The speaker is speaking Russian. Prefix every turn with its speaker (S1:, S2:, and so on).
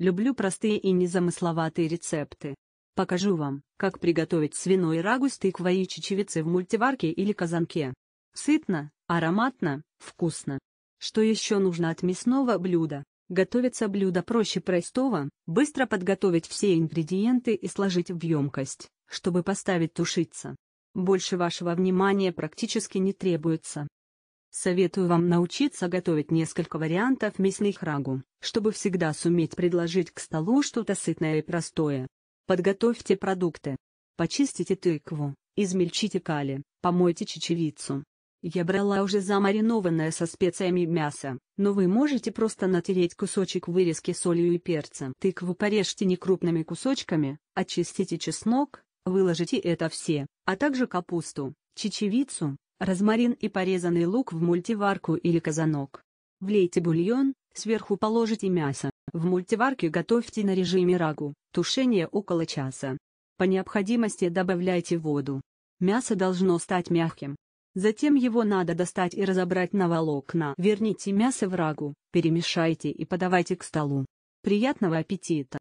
S1: Люблю простые и незамысловатые рецепты. Покажу вам, как приготовить свиной рагу с тыквой и чечевицей в мультиварке или казанке. Сытно, ароматно, вкусно. Что еще нужно от мясного блюда? Готовится блюдо проще простого, быстро подготовить все ингредиенты и сложить в емкость, чтобы поставить тушиться. Больше вашего внимания практически не требуется. Советую вам научиться готовить несколько вариантов мясных рагу, чтобы всегда суметь предложить к столу что-то сытное и простое. Подготовьте продукты. Почистите тыкву, измельчите кали, помойте чечевицу. Я брала уже замаринованное со специями мясо, но вы можете просто натереть кусочек вырезки солью и перцем. Тыкву порежьте некрупными кусочками, очистите чеснок, выложите это все, а также капусту, чечевицу, розмарин и порезанный лук в мультиварку или казанок. Влейте бульон, сверху положите мясо, в мультиварке готовьте на режиме рагу, тушение около часа. По необходимости добавляйте воду. Мясо должно стать мягким. Затем его надо достать и разобрать на волокна. Верните мясо в рагу, перемешайте и подавайте к столу. Приятного аппетита!